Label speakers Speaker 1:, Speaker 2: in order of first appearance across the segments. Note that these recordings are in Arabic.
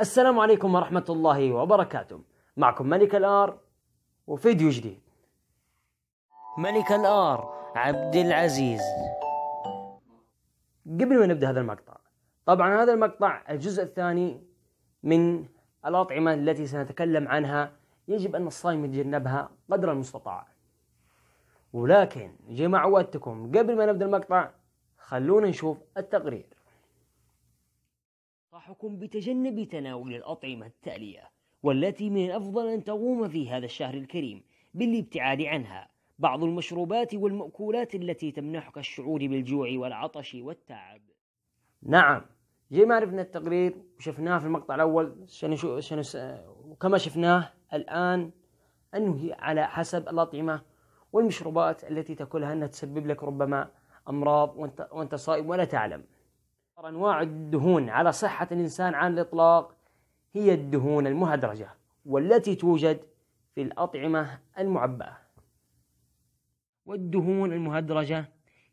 Speaker 1: السلام عليكم ورحمة الله وبركاته معكم ملك الآر وفيديو جديد ملك الآر عبد العزيز قبل ما نبدأ هذا المقطع طبعا هذا المقطع الجزء الثاني من الأطعمة التي سنتكلم عنها يجب أن الصائم يتجنبها قدر المستطاع ولكن جماعة وقتكم قبل ما نبدأ المقطع خلونا نشوف التقرير أنصحكم بتجنب تناول الأطعمة التالية والتي من الأفضل أن تقوم في هذا الشهر الكريم بالابتعاد عنها بعض المشروبات والمأكولات التي تمنحك الشعور بالجوع والعطش والتعب نعم زي ما عرفنا التقرير وشفناه في المقطع الأول شنو شنو وكما شفناه الآن أنه على حسب الأطعمة والمشروبات التي تأكلها أنها تسبب لك ربما أمراض وأنت, وأنت صائم ولا تعلم أنواع الدهون على صحة الإنسان عن الإطلاق هي الدهون المهدرجة والتي توجد في الأطعمة المعبأة والدهون المهدرجة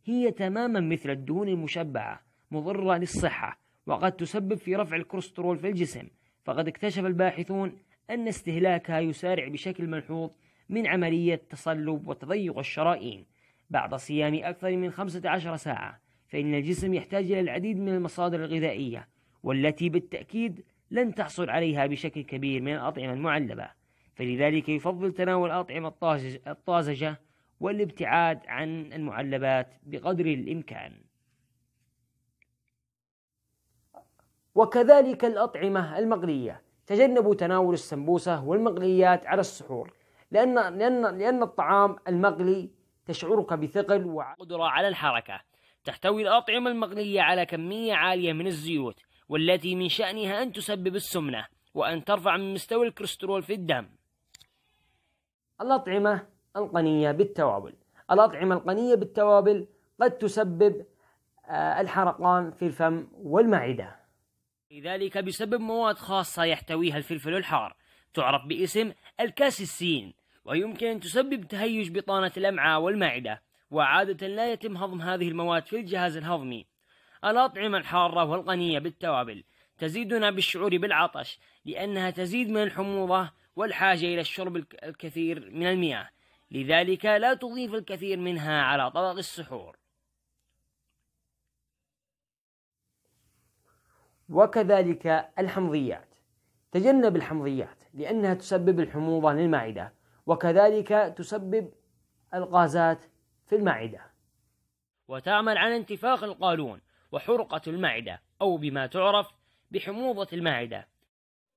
Speaker 1: هي تماما مثل الدهون المشبعة مضرة للصحة وقد تسبب في رفع الكوليسترول في الجسم فقد اكتشف الباحثون أن استهلاكها يسارع بشكل ملحوظ من عملية تصلب وتضيق الشرايين بعد صيام أكثر من 15 ساعة فإن الجسم يحتاج إلى العديد من المصادر الغذائية والتي بالتأكيد لن تحصل عليها بشكل كبير من الأطعمة المعلبة فلذلك يفضل تناول الأطعمة الطازجة والابتعاد عن المعلبات بقدر الإمكان وكذلك الأطعمة المقلية تجنبوا تناول السمبوسة والمقليات على السحور لأن, لأن, لأن الطعام المقلي تشعرك بثقل وقدرة على الحركة تحتوي الأطعمة المقلية على كمية عالية من الزيوت والتي من شأنها أن تسبب السمنة وأن ترفع من مستوى الكوليسترول في الدم. الأطعمة القنية بالتوابل الأطعمة القنية بالتوابل قد تسبب آه، الحرقان في الفم والمعدة لذلك بسبب مواد خاصة يحتويها الفلفل الحار تعرف باسم الكاسيسين ويمكن أن تسبب تهيج بطانة الأمعاء والمعدة وعادة لا يتم هضم هذه المواد في الجهاز الهضمي الأطعمة الحارة والغنية بالتوابل تزيدنا بالشعور بالعطش لأنها تزيد من الحموضة والحاجة إلى الشرب الكثير من المياه لذلك لا تضيف الكثير منها على طبق السحور وكذلك الحمضيات تجنب الحمضيات لأنها تسبب الحموضة للمعدة وكذلك تسبب الغازات في المعدة وتعمل على انتفاخ القولون وحرقة المعدة أو بما تعرف بحموضة المعدة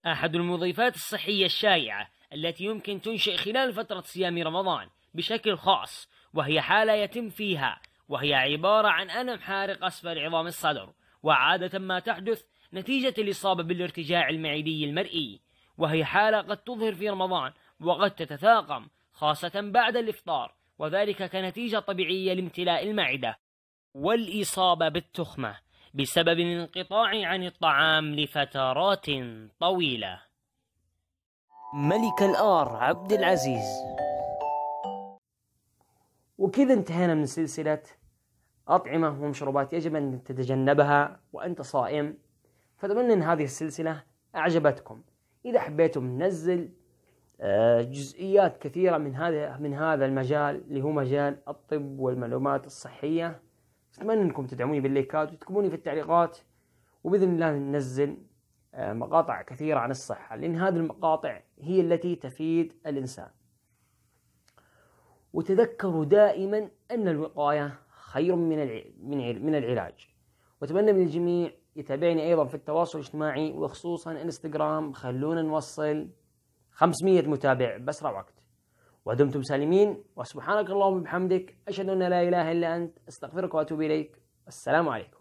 Speaker 1: أحد المضيفات الصحية الشائعة التي يمكن تنشئ خلال فترة صيام رمضان بشكل خاص وهي حالة يتم فيها وهي عبارة عن ألم حارق أسفل عظام الصدر وعادة ما تحدث نتيجة الإصابة بالارتجاع المعدي المرئي وهي حالة قد تظهر في رمضان وقد تتفاقم خاصة بعد الإفطار وذلك كنتيجة طبيعية لامتلاء المعدة والإصابة بالتخمة بسبب الانقطاع عن الطعام لفترات طويلة ملك الآر عبد العزيز وكذا انتهينا من سلسلة أطعمة ومشروبات يجب أن تتجنبها وأنت صائم فأتمنى أن هذه السلسلة أعجبتكم إذا حبيتم نزل آه، جزئيات كثيرة من هذا من هذا المجال اللي هو مجال الطب والمعلومات الصحية أتمنى أنكم تدعموني باللايكات وتكتبوني في التعليقات وبإذن الله ننزل آه، مقاطع كثيرة عن الصحة لأن هذه المقاطع هي التي تفيد الإنسان وتذكروا دائما أن الوقاية خير من من العلاج وأتمنى من الجميع يتابعني أيضا في التواصل الاجتماعي وخصوصا انستغرام خلونا نوصل 500 متابع بأسرع وقت ودمتم سالمين وسبحانك اللهم وبحمدك أشهد أن لا إله إلا أنت أستغفرك وأتوب إليك السلام عليكم